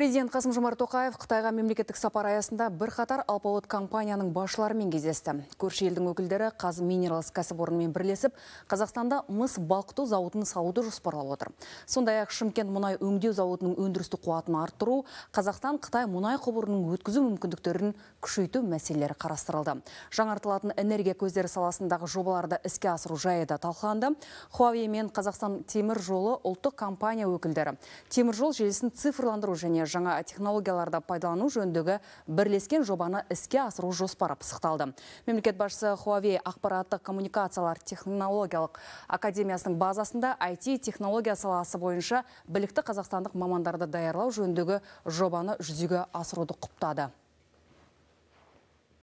Президент Қасым жомарт Тоқаев Қытайға мемлекеттік сапар аясында бірқатар алпауыт компанияның басшыларымен кездесті. Көрші елдің өкілдері Қаз Минералс кәсіпорнымен бірлесіп, Қазақстанда мыс балқыту зауытын салуды жоспарлап отыр. Сондай ақ Шымкент мұнай өңдеу зауытының өндірістік қуатын арттыру, Қазақстан Қытай мұнай құбырының өткізу мүмкіндіктерін күшейту мәселелері қарастырылды. Жаңартылатын энергия көздері саласындағы жобаларды іске асыру жайы да талқыланды. Хуавей мен Қазақстан темір жолы ұлттық компания өкілдері темір жол желісін цифрландыру және жаңа технологияларды пайдалану жөніндегі бірлескен жобаны іске асыру жоспары пысықталды мемлекет басшысы хуавей ақпараттық коммуникациялар технологиялық академиясының базасында IT технология саласы бойынша білікті қазақстандық мамандарды даярлау жөніндегі жобаны жүзеге асыруды құптады